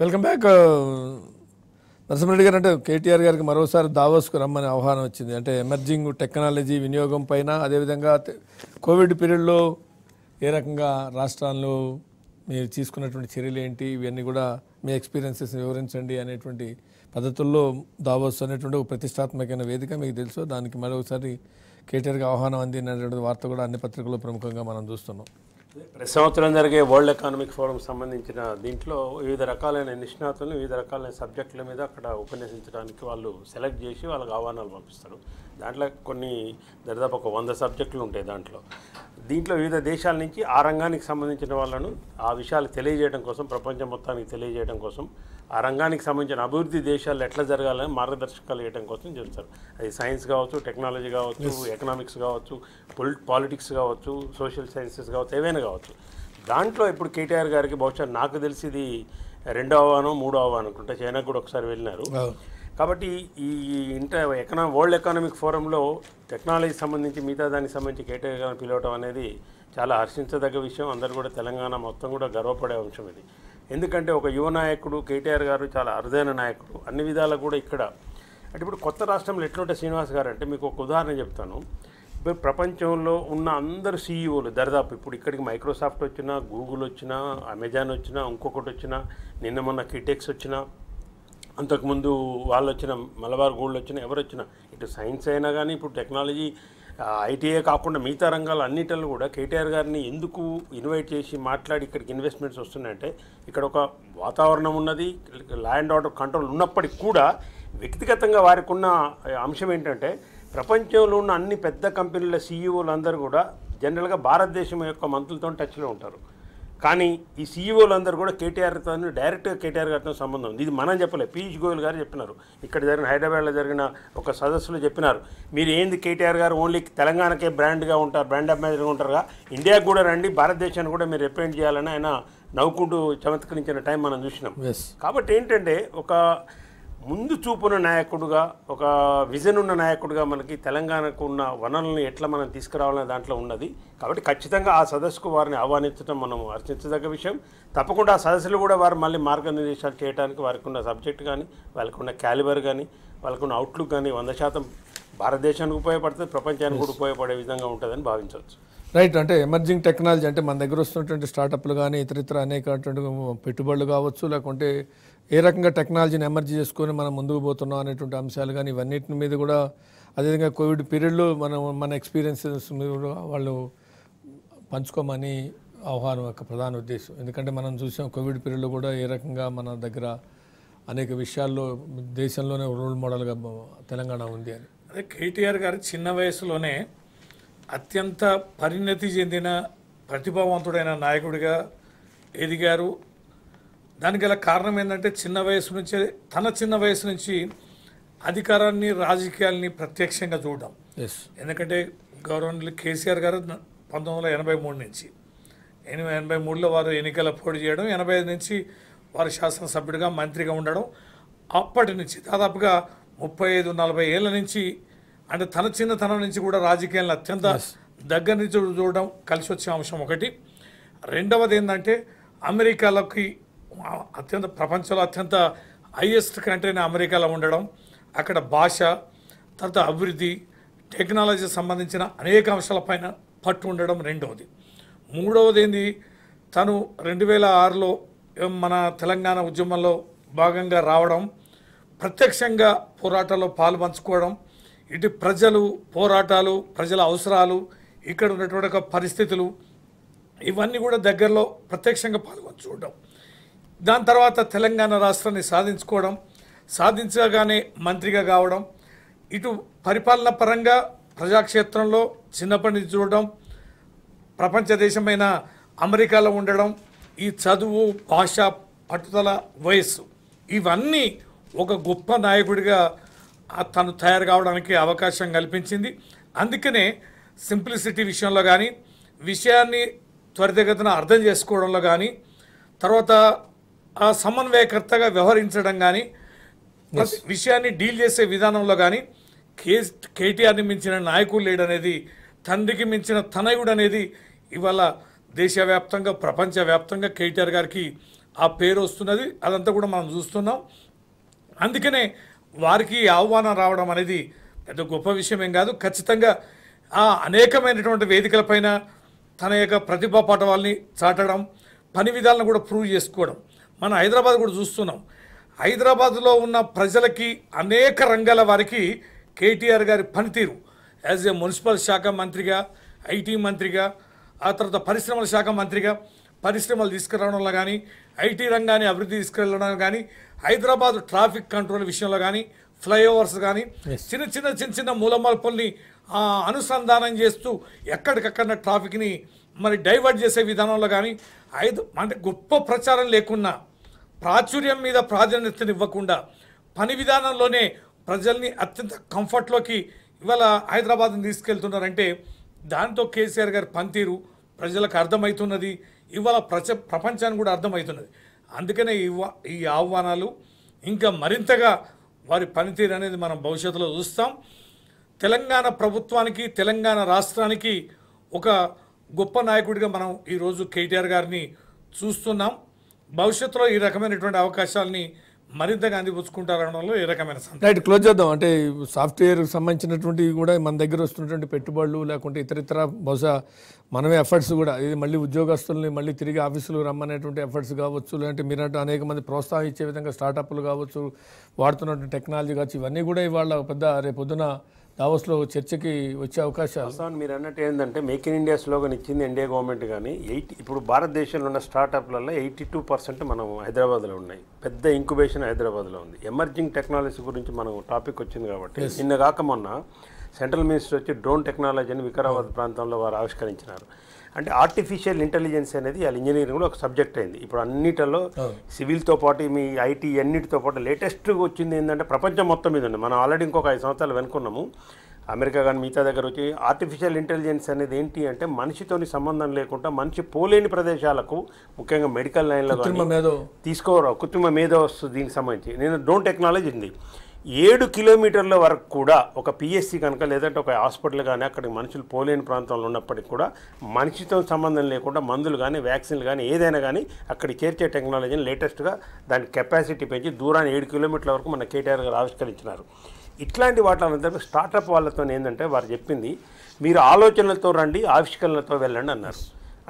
welcome back Narasimha Reddy గారు అంటే కేటీఆర్ గారికి మరోసారి దావోస్కు రమ్మని ఆహ్వానం వచ్చింది అంటే ఎమర్జింగ్ టెక్నాలజీ వినియోగం పైన అదేవిధంగా కోవిడ్ పీరియడ్లో ఏ రకంగా రాష్ట్రాల్లో మీరు తీసుకున్నటువంటి చర్యలు ఏంటి ఇవన్నీ కూడా మీ ఎక్స్పీరియన్సెస్ వివరించండి అనేటువంటి పద్ధతుల్లో దావోస్ అనేటువంటి ఒక ప్రతిష్టాత్మకమైన వేదిక మీకు తెలుసు దానికి మరొకసారి కేటీఆర్కి ఆహ్వానం అనేటువంటి వార్త కూడా అన్ని పత్రికల్లో ప్రముఖంగా మనం చూస్తున్నాం ప్రతి సంవత్సరం జరిగే వరల్డ్ ఎకానమిక్ ఫోరం సంబంధించిన దీంట్లో వివిధ రకాలైన నిష్ణాతులను వివిధ రకాలైన సబ్జెక్టుల మీద అక్కడ ఉపన్యసించడానికి వాళ్ళు సెలెక్ట్ చేసి వాళ్ళకి ఆహ్వానాలు పంపిస్తారు దాంట్లో కొన్ని దాదాపు ఒక వంద సబ్జెక్టులు ఉంటాయి దాంట్లో దీంట్లో వివిధ దేశాల నుంచి ఆ రంగానికి సంబంధించిన వాళ్ళను ఆ విషయాలు తెలియజేయడం కోసం ప్రపంచం మొత్తానికి తెలియజేయడం కోసం ఆ రంగానికి సంబంధించిన అభివృద్ధి దేశాలు ఎట్లా జరగాలని మార్గదర్శకాలు ఇవ్వడం కోసం చేస్తారు అది సైన్స్ కావచ్చు టెక్నాలజీ కావచ్చు ఎకనామిక్స్ కావచ్చు పొలి పాలిటిక్స్ కావచ్చు సోషల్ సైన్సెస్ కావచ్చు ఏవైనా కావచ్చు దాంట్లో ఇప్పుడు కేటీఆర్ గారికి బహుశా నాకు తెలిసి ఇది రెండో ఆహ్వానం మూడో ఆహ్వానం అనుకుంటే చైనాకు కూడా ఒకసారి వెళ్ళినారు కాబట్టి ఈ ఇంటర్ ఎకనా వరల్డ్ ఎకనామిక్ ఫోరంలో టెక్నాలజీ సంబంధించి మిగతా దానికి సంబంధించి కేటీఆర్ గారిని పిలవటం అనేది చాలా హర్షించదగ్గ విషయం అందరు కూడా తెలంగాణ మొత్తం కూడా గర్వపడే అంశం ఇది ఎందుకంటే ఒక యువ నాయకుడు కేటీఆర్ గారు చాలా అరుదైన నాయకుడు అన్ని విధాలు కూడా ఇక్కడ అంటే ఇప్పుడు కొత్త రాష్ట్రంలో ఎట్లుంటే శ్రీనివాస్ గారు అంటే మీకు ఒక ఉదాహరణ చెప్తాను ఇప్పుడు ప్రపంచంలో ఉన్న అందరు సీఈఓలు దరిదాపు ఇప్పుడు ఇక్కడికి మైక్రోసాఫ్ట్ వచ్చినా గూగుల్ వచ్చినా అమెజాన్ వచ్చినా ఇంకొకటి వచ్చినా నిన్న మొన్న కిటెక్స్ వచ్చినా అంతకుముందు వాళ్ళు వచ్చిన మలబార్ గోల్డ్ వచ్చిన ఎవరు వచ్చినా ఇటు సైన్స్ అయినా కానీ ఇప్పుడు టెక్నాలజీ ఐటీఏ కాకుండా మిగతా రంగాలు అన్నిటిలో కూడా కేటీఆర్ గారిని ఎందుకు ఇన్వైట్ చేసి మాట్లాడి ఇక్కడికి ఇన్వెస్ట్మెంట్స్ వస్తున్నాయంటే ఇక్కడ ఒక వాతావరణం ఉన్నది ల్యాండ్ ఆర్డర్ కంట్రోల్ ఉన్నప్పటికీ కూడా వ్యక్తిగతంగా వారికి ఉన్న అంశం ఏంటంటే ప్రపంచంలో ఉన్న అన్ని పెద్ద కంపెనీల సీఈఓలు e అందరూ కూడా జనరల్గా భారతదేశం యొక్క మంత్రులతో టచ్లో ఉంటారు కానీ ఈ సీఈఓలు e అందరూ కూడా కేటీఆర్తో డైరెక్ట్గా కేటీఆర్ గారితో సంబంధం ఉంది ఇది మనం చెప్పలేదు పీయూష్ గోయల్ గారు చెప్పినారు ఇక్కడ జరిగిన హైదరాబాద్లో జరిగిన ఒక సదస్సులో చెప్పినారు మీరు ఏంది కేటీఆర్ గారు ఓన్లీ తెలంగాణకే బ్రాండ్గా ఉంటారు బ్రాండ్ అంబాసిడర్గా ఉంటారుగా ఇండియాకు కూడా రండి భారతదేశాన్ని కూడా మీరు రిప్రజెంట్ చేయాలని ఆయన నవ్వుకుంటూ చమత్కరించిన టైం మనం చూసినాం కాబట్టి ఏంటంటే ఒక ముందు చూపున నాయకుడుగా ఒక విజన్ ఉన్న నాయకుడుగా మనకి తెలంగాణకు ఉన్న వనరులను ఎట్లా మనం తీసుకురావాలనే దాంట్లో ఉన్నది కాబట్టి ఖచ్చితంగా ఆ సదస్సుకు వారిని ఆహ్వానించడం మనం అర్చించదగ్గ విషయం తప్పకుండా ఆ సదస్సులు కూడా వారు మళ్ళీ మార్గనిర్దేశాలు చేయడానికి వారికి ఉన్న సబ్జెక్ట్ కానీ వాళ్ళకు ఉన్న క్యాలిబర్ కానీ వాళ్ళకున్న అవుట్లుక్ కానీ వంద శాతం భారతదేశానికి ఉపయోగపడుతుంది ప్రపంచానికి కూడా ఉపయోగపడే విధంగా ఉంటుందని భావించవచ్చు రైట్ అంటే ఎమర్జింగ్ టెక్నాలజీ అంటే మన దగ్గర వస్తున్నటువంటి స్టార్టప్లు కానీ ఇతర ఇతర అనేక పెట్టుబడులు కావచ్చు లేకుంటే ఏ రకంగా టెక్నాలజీని ఎమర్జీ చేసుకొని మనం ముందుకు పోతున్నాం అనేటువంటి అంశాలు కానీ ఇవన్నింటి మీద కూడా అదేవిధంగా కోవిడ్ పీరియడ్లో మనం మన ఎక్స్పీరియన్సెస్ మీద కూడా వాళ్ళు పంచుకోమని ఆహ్వానం యొక్క ప్రధాన ఉద్దేశం ఎందుకంటే మనం చూసాం కోవిడ్ పీరియడ్లో కూడా ఏ రకంగా మన దగ్గర అనేక విషయాల్లో దేశంలోనే రోల్ మోడల్గా తెలంగాణ ఉంది అని అదే కేటీఆర్ గారు చిన్న వయసులోనే అత్యంత పరిణతి చెందిన ప్రతిభావంతుడైన నాయకుడిగా ఎదిగారు దానికి గల కారణం ఏంటంటే చిన్న వయసు నుంచే తన చిన్న వయసు నుంచి అధికారాన్ని రాజకీయాల్ని ప్రత్యక్షంగా చూడడం ఎందుకంటే గవర్నమెంట్ కేసీఆర్ గారు పంతొమ్మిది వందల ఎనభై మూడు నుంచి ఎనిమిది ఎనభై మూడులో వారు ఎన్నికల పోటీ చేయడం ఎనభై ఐదు నుంచి వారు శాసనసభ్యుడిగా మంత్రిగా ఉండడం అప్పటి నుంచి దాదాపుగా ముప్పై ఐదు నలభై ఏళ్ళ నుంచి అంటే తన చిన్నతనం నుంచి కూడా రాజకీయాలను అత్యంత దగ్గర నుంచి చూడడం కలిసి వచ్చే అంశం ఒకటి రెండవది ఏంటంటే అమెరికాలోకి అత్యంత ప్రపంచంలో అత్యంత హైయెస్ట్ కంట్రీని అమెరికాలో ఉండడం అక్కడ భాష తర్వాత అభివృద్ధి టెక్నాలజీ సంబంధించిన అనేక అంశాలపైన పట్టు ఉండడం రెండవది మూడవది ఏంది తను రెండు వేల ఆరులో మన తెలంగాణ ఉద్యమంలో భాగంగా రావడం ప్రత్యక్షంగా పోరాటంలో పాలుపంచుకోవడం ఇటు ప్రజలు పోరాటాలు ప్రజల అవసరాలు ఇక్కడ ఉన్నటువంటి పరిస్థితులు ఇవన్నీ కూడా దగ్గరలో ప్రత్యక్షంగా పాల్గొని చూడడం దాని తర్వాత తెలంగాణ రాష్ట్రాన్ని సాధించుకోవడం సాధించగానే మంత్రిగా కావడం ఇటు పరిపాలన పరంగా ప్రజాక్షేత్రంలో చిన్నప్పటి నుంచి చూడడం ప్రపంచ దేశమైన అమెరికాలో ఉండడం ఈ చదువు భాష పట్టుదల వయస్సు ఇవన్నీ ఒక గొప్ప నాయకుడిగా తను తయారు కావడానికి అవకాశం కల్పించింది అందుకనే సింప్లిసిటీ విషయంలో కానీ విషయాన్ని త్వరితగతిన అర్థం చేసుకోవడంలో కానీ తర్వాత ఆ సమన్వయకర్తగా వ్యవహరించడం కానీ విషయాన్ని డీల్ చేసే విధానంలో కానీ కే కేటీఆర్ని మించిన నాయకులు లేడనేది తండ్రికి మించిన తనయుడు అనేది ఇవాళ దేశవ్యాప్తంగా ప్రపంచవ్యాప్తంగా కేటీఆర్ గారికి ఆ పేరు వస్తున్నది అదంతా కూడా మనం చూస్తున్నాం అందుకనే వారికి ఆహ్వానం రావడం అనేది పెద్ద గొప్ప విషయం ఏం కాదు ఖచ్చితంగా ఆ అనేకమైనటువంటి వేదికలపైన తన యొక్క ప్రతిభా పటవాల్ని చాటడం పని విధాలను కూడా ప్రూవ్ చేసుకోవడం మనం హైదరాబాద్ కూడా చూస్తున్నాం హైదరాబాద్లో ఉన్న ప్రజలకి అనేక రంగాల వారికి కేటీఆర్ గారి పనితీరు యాజ్ ఏ మున్సిపల్ శాఖ మంత్రిగా ఐటీ మంత్రిగా ఆ తర్వాత పరిశ్రమల శాఖ మంత్రిగా పరిశ్రమలు తీసుకురావడంలో కానీ ఐటీ రంగాన్ని అభివృద్ధి తీసుకెళ్ళడంలో కానీ హైదరాబాద్ ట్రాఫిక్ కంట్రోల్ విషయంలో కానీ ఫ్లైఓవర్స్ కానీ చిన్న చిన్న చిన్న చిన్న మూలమల్పల్ని అనుసంధానం చేస్తూ ఎక్కడికక్కడ ట్రాఫిక్ని మరి డైవర్ట్ చేసే విధానంలో కానీ ఐదు అంటే గొప్ప ప్రచారం లేకున్నా ప్రాచుర్యం మీద ప్రాధాన్యతనివ్వకుండా పని విధానంలోనే ప్రజల్ని అత్యంత కంఫర్ట్లోకి ఇవాళ హైదరాబాద్ని తీసుకెళ్తున్నారంటే దాంతో కేసీఆర్ గారి పనితీరు ప్రజలకు అర్థమవుతున్నది ఇవాళ ప్రచ ప్రపంచానికి కూడా అర్థమవుతున్నది అందుకనే ఈ ఈ ఆహ్వానాలు ఇంకా మరింతగా వారి పనితీరు అనేది మనం భవిష్యత్తులో చూస్తాం తెలంగాణ ప్రభుత్వానికి తెలంగాణ రాష్ట్రానికి ఒక గొప్ప నాయకుడిగా మనం ఈరోజు కేటీఆర్ గారిని చూస్తున్నాం భవిష్యత్తులో ఈ రకమైనటువంటి అవకాశాలని గాంధీ అందిపుచ్చుకుంటారనడంలో ఏ రకమైన రైట్ క్లోజ్ చేద్దాం అంటే సాఫ్ట్వేర్ సంబంధించినటువంటి కూడా మన దగ్గర వస్తున్నటువంటి పెట్టుబడులు లేకుంటే ఇతరితర బహుశా మనమే ఎఫర్ట్స్ కూడా ఇది మళ్ళీ ఉద్యోగస్తుల్ని మళ్ళీ తిరిగి ఆఫీసులు రమ్మనేటువంటి ఎఫర్ట్స్ కావచ్చు లేదంటే మీరంటే అనేక మంది ప్రోత్సాహం ఇచ్చే విధంగా స్టార్టప్లు కావచ్చు వాడుతున్నటువంటి టెక్నాలజీ కావచ్చు ఇవన్నీ కూడా ఇవాళ పెద్ద రేపొద్దున దావోస్లో చర్చకి వచ్చే అవకాశాలు మీరు అన్నట్టు ఏంటంటే మేక్ ఇన్ ఇండియా స్లోగన్ ఇచ్చింది ఇండియా గవర్నమెంట్ కానీ ఎయిటీ ఇప్పుడు భారతదేశంలో ఉన్న స్టార్టప్లలో ఎయిటీ టూ పర్సెంట్ మనం హైదరాబాద్లో ఉన్నాయి పెద్ద ఇంక్యుబేషన్ హైదరాబాద్లో ఉంది ఎమర్జింగ్ టెక్నాలజీ గురించి మనం టాపిక్ వచ్చింది కాబట్టి నిన్న కాక మొన్న సెంట్రల్ మినిస్టర్ వచ్చి డ్రోన్ టెక్నాలజీని వికారాబాద్ ప్రాంతంలో వారు ఆవిష్కరించినారు అంటే ఆర్టిఫిషియల్ ఇంటెలిజెన్స్ అనేది వాళ్ళ ఇంజనీరింగ్లో ఒక సబ్జెక్ట్ అయింది ఇప్పుడు అన్నిటిలో సివిల్తో పాటు మీ ఐటీ అన్నిటితో పాటు లేటెస్ట్గా వచ్చింది ఏంటంటే ప్రపంచం మొత్తం మీద ఉంది మనం ఆల్రెడీ ఇంకొక ఐదు సంవత్సరాలు వెనుకున్నాము అమెరికా కానీ మిగతా దగ్గర వచ్చి ఆర్టిఫిషియల్ ఇంటెలిజెన్స్ అనేది ఏంటి అంటే మనిషితోని సంబంధం లేకుండా మనిషి పోలేని ప్రదేశాలకు ముఖ్యంగా మెడికల్ లైన్లో తీసుకోవరా కృత్రిమ మేధో వస్తుంది దీనికి సంబంధించి నేను డ్రోన్ టెక్నాలజీ ఉంది ఏడు కిలోమీటర్ల వరకు కూడా ఒక పిఎస్సి కనుక లేదంటే ఒక హాస్పిటల్ కానీ అక్కడికి మనుషులు పోలేని ప్రాంతంలో ఉన్నప్పటికీ కూడా మనిషితో సంబంధం లేకుండా మందులు కానీ వ్యాక్సిన్లు కానీ ఏదైనా కానీ అక్కడికి చేర్చే టెక్నాలజీని లేటెస్ట్గా దాని కెపాసిటీ పెంచి దూరాన్ని ఏడు కిలోమీటర్ల వరకు మన కేటీఆర్ గారు ఆవిష్కరించినారు ఇట్లాంటి వాటి స్టార్టప్ వాళ్ళతో ఏంటంటే వారు చెప్పింది మీరు ఆలోచనలతో రండి ఆవిష్కరణలతో వెళ్ళండి అన్నారు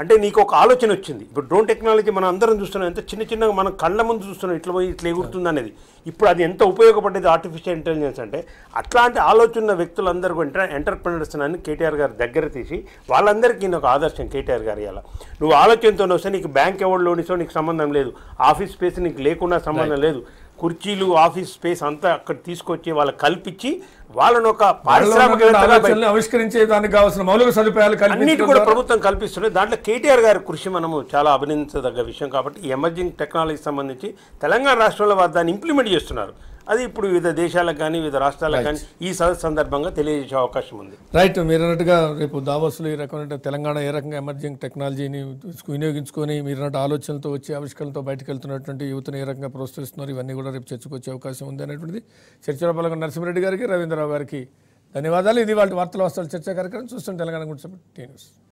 అంటే నీకు ఒక ఆలోచన వచ్చింది ఇప్పుడు డ్రోన్ టెక్నాలజీ మనం అందరం చూస్తున్నాం ఎంత చిన్న చిన్నగా మనం కళ్ళ ముందు చూస్తున్నాం ఇట్లా పోయి ఇట్లా ఎగురుతుంది అనేది ఇప్పుడు అది ఎంత ఉపయోగపడేది ఆర్టిఫిషియల్ ఇంటెలిజెన్స్ అంటే అట్లాంటి ఆలోచన వ్యక్తులందరూ ఎంటర్ ఎంటర్ప్రినర్స్ అని కేటీఆర్ గారు దగ్గర తీసి వాళ్ళందరికీ నేను ఒక ఆదర్శం కేటీఆర్ గారు ఇలా నువ్వు ఆలోచనతో వస్తే నీకు బ్యాంక్ ఎవరు నీకు సంబంధం లేదు ఆఫీస్ స్పేస్ నీకు లేకుండా సంబంధం లేదు కుర్చీలు ఆఫీస్ స్పేస్ అంతా అక్కడ తీసుకొచ్చి వాళ్ళకి కల్పించి వాళ్ళను ఒక పారిశ్రామిక ఆవిష్కరించే దానికి మౌలిక సదుపాయాలు అన్నిటి కూడా ప్రభుత్వం కల్పిస్తుంది దాంట్లో కేటీఆర్ గారి కృషి మనము చాలా అభినందించదగ్గ విషయం కాబట్టి ఎమర్జింగ్ టెక్నాలజీ సంబంధించి తెలంగాణ రాష్ట్రంలో వారు దాన్ని ఇంప్లిమెంట్ చేస్తున్నారు అది ఇప్పుడు వివిధ దేశాలకు కానీ వివిధ రాష్ట్రాలకు కానీ ఈ సందర్భంగా తెలియజేసే అవకాశం ఉంది రైట్ మీరు అన్నట్టుగా రేపు దావస్లో ఈ రకమైన తెలంగాణ ఏ రకంగా ఎమర్జింగ్ టెక్నాలజీని వినియోగించుకొని మీరు అన్నట్టు ఆలోచనలతో వచ్చి ఆవిష్కరణతో బయటకు వెళ్తున్నటువంటి యువతను ఏ రకంగా ప్రోత్సహిస్తున్నారు ఇవన్నీ కూడా రేపు చర్చకొచ్చే అవకాశం ఉంది అనేటువంటిది చర్చలో పాల్గొన్న నరసింహరెడ్డి గారికి రవీంద్రరావు గారికి ధన్యవాదాలు ఇది వాళ్ళ వార్తల వాస్తవాల చర్చా కార్యక్రమం చూస్తున్న తెలంగాణ గురించి టీ న్యూస్